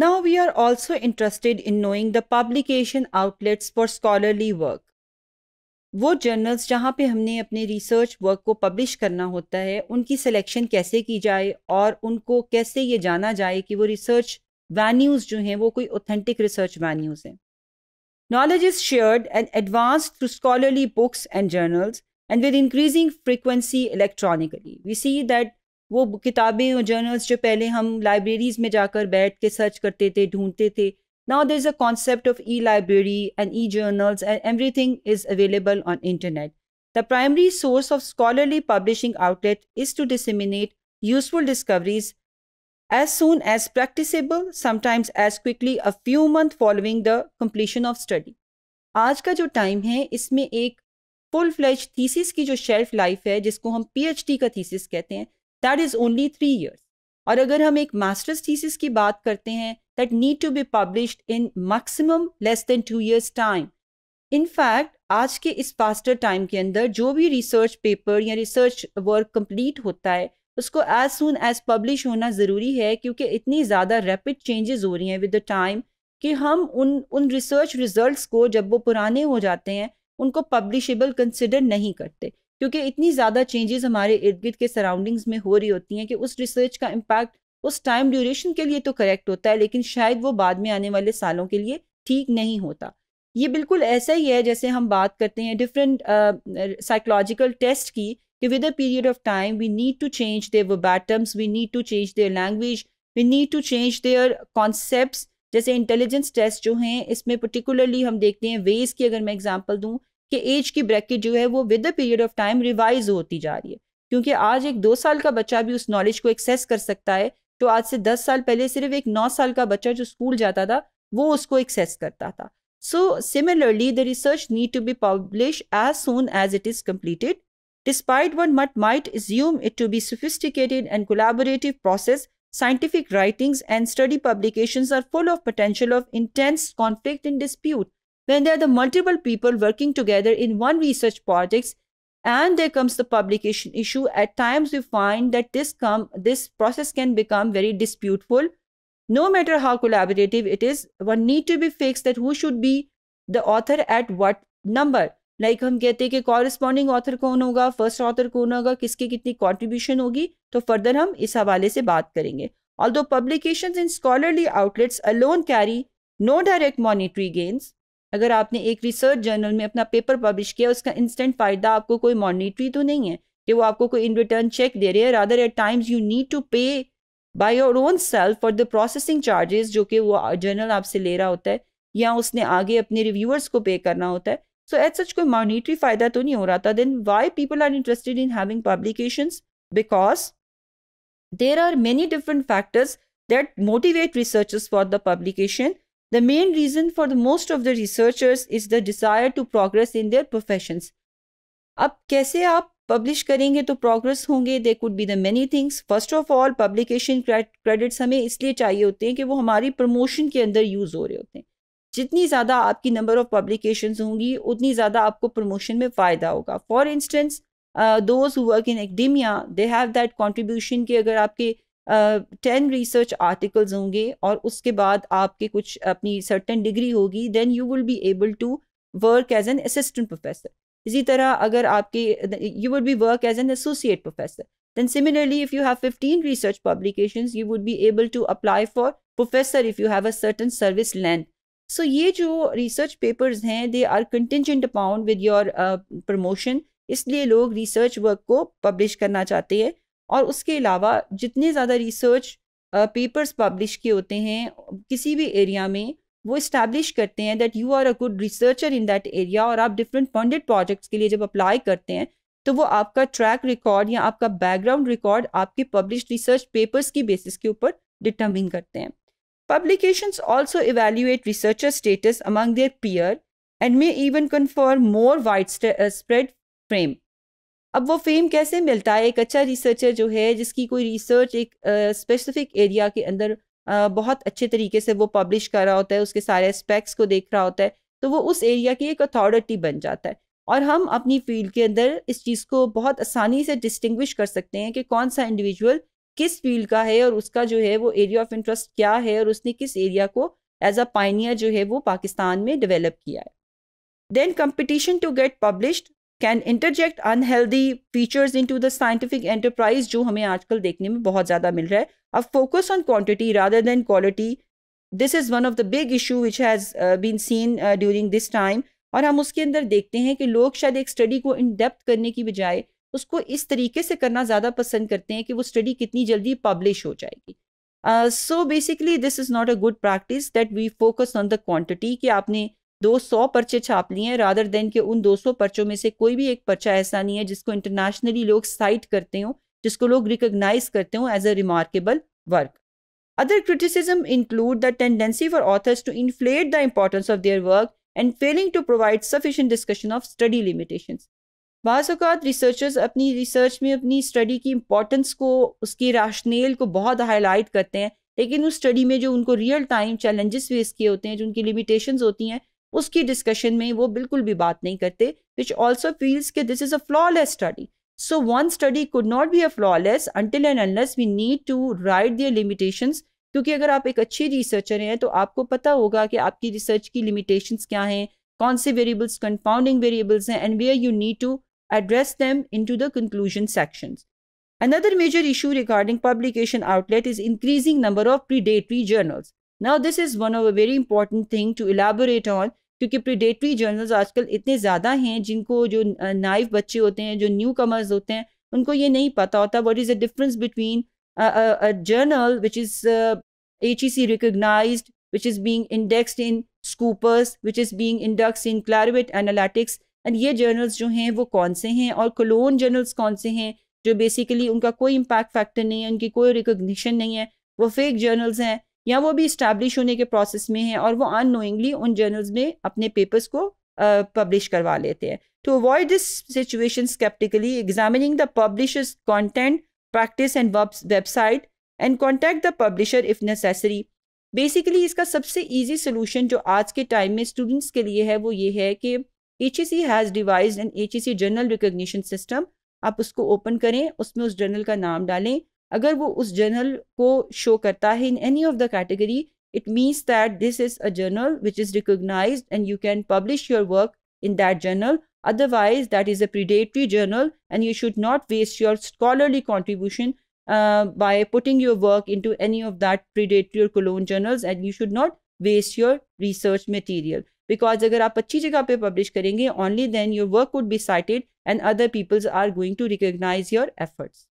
Now we are also interested in knowing the publication outlets for scholarly work. वो journals जहाँ पे हमने अपने रिसर्च वर्क को पब्लिश करना होता है उनकी सिलेक्शन कैसे की जाए और उनको कैसे ये जाना जाए कि वो रिसर्च वैन्यूज़ जो हैं वो कोई ऑथेंटिक रिसर्च वैन्यूज़ हैं knowledge is shared and advance through scholarly books and journals and with increasing frequency electronically we see that वो किताबें और जर्नल्स जो पहले हम लाइब्रेरीज में जाकर बैठ के सर्च करते थे ढूंढते थे now there is a concept of e library and e journals and everything is available on internet the primary source of scholarly publishing outlet is to disseminate useful discoveries as soon as practicable sometimes as quickly a few month following the completion of study आज का जो time है इसमें एक full fledge thesis की जो shelf life है जिसको हम पी एच डी का थीसिस कहते हैं that is only three years और अगर हम एक मास्टर्स थीसिस की बात करते हैं that need to be publish in maximum less than two years time in fact आज के इस फास्टर टाइम के अंदर जो भी रिसर्च पेपर या रिसर्च वर्क कंप्लीट होता है उसको एज सुन एज पब्लिश होना ज़रूरी है क्योंकि इतनी ज़्यादा रैपिड चेंजेस हो रही हैं विद द टाइम कि हम उन उन रिसर्च रिजल्ट्स को जब वो पुराने हो जाते हैं उनको पब्लिशेबल कंसिडर नहीं करते क्योंकि इतनी ज़्यादा चेंजेस हमारे इर्द गिर्द के सराउंडिंग्स में हो रही होती हैं कि उस रिसर्च का इम्पैक्ट उस टाइम ड्यूरेशन के लिए तो करेक्ट होता है लेकिन शायद वो बाद में आने वाले सालों के लिए ठीक नहीं होता ये बिल्कुल ऐसा ही है जैसे हम बात करते हैं डिफरेंट साइकोलॉजिकल टेस्ट की कि with a period of time we need to change their verbatims we need to change their language we need to change their concept जैसे इंटेलिजेंस टेस्ट जो हैं इसमें पर्टिकुलरली हम देखते हैं वेज की अगर मैं एग्जाम्पल दूँ कि एज की ब्रैकेट जो है वो with the period of time revise होती जा रही है क्योंकि आज एक दो साल का बच्चा भी उस नॉलेज को एक्सेस कर सकता है तो आज से दस साल पहले सिर्फ एक नौ साल का बच्चा जो स्कूल जाता था वो उसको एक्सेस करता था so similarly the research need to be publish as soon as it is completed despite one might might assume it to be sophisticated and collaborative process scientific writings and study publication are full of potential of intense conflict in dispute when there are the multiple people working together in one research project and there comes the publication issue at times we find that this come this process can become very disputeful no matter how collaborative it is one need to be fixed that who should be the author at what number like हम कहते हैं corresponding author author कौन होगा author author कौन होगा किसकी कितनी contribution होगी तो फर्दर हम इस हवाले से बात करेंगे although publication in scholarly outlets alone carry no direct अगर आपने एक रिसर्च जर्नल में अपना पेपर पब्लिश किया उसका इंस्टेंट फ़ायदा आपको कोई मॉनिटरी तो नहीं है कि वो आपको कोई इन रिटर्न चेक दे रहे हैं rather at times you need to pay by your own self for the processing charges जो कि वो जर्नल आपसे ले रहा होता है या उसने आगे अपने रिव्यूअर्स को पे करना होता है सो एट सच कोई मॉनिटरी फ़ायदा तो नहीं हो रहा था then why people are interested in having publication because there are many different factors that motivate researchers for the publication The main reason for the most of the researchers is the desire to progress in their professions. अब कैसे आप publish करेंगे तो progress होंगे they could be the many things first of all publication credits हमें इसलिए चाहिए होते हैं कि वो हमारी प्रमोशन के अंदर यूज़ हो रहे होते हैं जितनी ज़्यादा आपकी नंबर ऑफ पब्लिकेशन होंगी उतनी ज़्यादा आपको प्रमोशन में फ़ायदा होगा for instance those work in academia they have that contribution कि अगर आपके टेन रिसर्च आर्टिकल्स होंगे और उसके बाद आपके कुछ अपनी सर्टन डिग्री होगी then you will be able to work as an assistant professor इसी तरह अगर आपके you would be work as an associate professor then similarly if you have 15 research publication you would be able to apply for professor if you have a certain service length so ये जो research papers हैं they are contingent upon with your promotion इसलिए लोग research work को publish करना चाहते हैं और उसके अलावा जितने ज़्यादा रिसर्च पेपर्स पब्लिश किए होते हैं किसी भी एरिया में वो इस्टेब्लिश करते हैं that you are a good researcher in that area और आप डिफरेंट फंडेड प्रोजेक्ट्स के लिए जब अप्लाई करते हैं तो वो आपका ट्रैक रिकॉर्ड या आपका बैकग्राउंड रिकॉर्ड आपके पब्लिश रिसर्च पेपर्स की बेसिस के ऊपर डिटर्मिन करते हैं also evaluate researcher status among their peer and may even even more widespread frame अब वो फेम कैसे मिलता है एक अच्छा रिसर्चर जो है जिसकी कोई रिसर्च एक स्पेसिफिक uh, एरिया के अंदर uh, बहुत अच्छे तरीके से वो पब्लिश कर रहा होता है उसके सारे एस्पेक्ट्स को देख रहा होता है तो वो उस एरिया की एक अथॉरिटी बन जाता है और हम अपनी फील्ड के अंदर इस चीज़ को बहुत आसानी से डिस्टिंग्विश कर सकते हैं कि कौन सा इंडिविजुअल किस फील्ड का है और उसका जो है वो एरिया ऑफ इंटरेस्ट क्या है और उसने किस एरिया को एज अ पाइनियर जो है वो पाकिस्तान में डेवलप किया है then competition to get published can interject unhealthy features to the scientific enterprise जो हमें आजकल देखने में बहुत ज़्यादा मिल रहा है अब focus on quantity rather than quality this is one of the big issue which has been seen during this time और हम उसके अंदर देखते हैं कि लोग शायद एक स्टडी को इन डेप्थ करने की बजाय उसको इस तरीके से करना ज़्यादा पसंद करते हैं कि वो स्टडी कितनी जल्दी पब्लिश हो जाएगी so basically this is not a good practice that we focus on the quantity कि आपने दो सौ पर्चे छाप लिए हैं रादर देन के उन दो सौ पर्चों में से कोई भी एक पर्चा ऐसा नहीं है जिसको इंटरनेशनली लोग साइट करते हो जिसको लोग रिकोगनाइज करते हो as a remarkable work other criticism include the tendency for authors to inflate the importance of their work and failing to provide sufficient discussion of study limitation बाज़ रिसर्चर्स अपनी research में अपनी स्टडी की importance को उसकी राशनेल को बहुत highlight करते हैं लेकिन उस स्टडी में जो उनको रियल टाइम चैलेंजेस फेस किए होते हैं जो उनकी लिमिटेशंस होती हैं उसकी डिस्कशन में वो बिल्कुल भी बात नहीं करते विच ऑल्सो फील्स के this is a flawless study so one study could not be a flawless until and unless we need to write their limitation क्योंकि अगर आप एक अच्छी रिसर्चर हैं तो आपको पता होगा कि आपकी रिसर्च की लिमिटेशन क्या हैं कौन से वेरिएबल्स कंफाउंडिंग वेरिएबल्स हैं and we are you need to address them in the conclusion section another major issue regarding publication outlet is increasing number of predatory journals now this is one of a very important thing to elaborate on क्योंकि predatory journals आजकल इतने ज़्यादा हैं जिनको जो knife बच्चे होते हैं जो न्यू कमर्स होते हैं उनको ये नहीं पता होता what is the difference between journal which is H E C recognise which is being indexed in Scopus which is being indexed in Clarivate Analytics and ये जर्नल्स जो हैं वो कौन से हैं और क्लोन जर्नल्स कौन से हैं जो बेसिकली उनका कोई इम्पैक्ट फैक्टर नहीं है उनकी कोई रिकोगशन नहीं है वो फेक जर्नल्स हैं या वो भी इस्टेब्लिश होने के प्रोसेस में है और वो अनोइंगली उन जर्नल्स में अपने पेपर्स को पब्लिश करवा लेते हैं to avoid this situation sceptically examining the publisher's content practice and website and contact the publisher if necessary basically इसका सबसे ईजी सोल्यूशन जो आज के टाइम में स्टूडेंट्स के लिए है वो ये है कि H E C has devised an H E C journal recognition system आप उसको ओपन करें उसमें उस जर्नल का नाम डालें अगर वो उस जर्नल को शो करता है in any of the category it means that this is a journal which is recognise and you can publish your work in that journal otherwise that is a predatory journal and you should not waste your scholarly contribution by putting your work into any of that predatory और clone journals and you should not waste your research material because अगर आप अच्छी जगह पर publish करेंगे only then your work would be cited and other peoples are going to recognise your efforts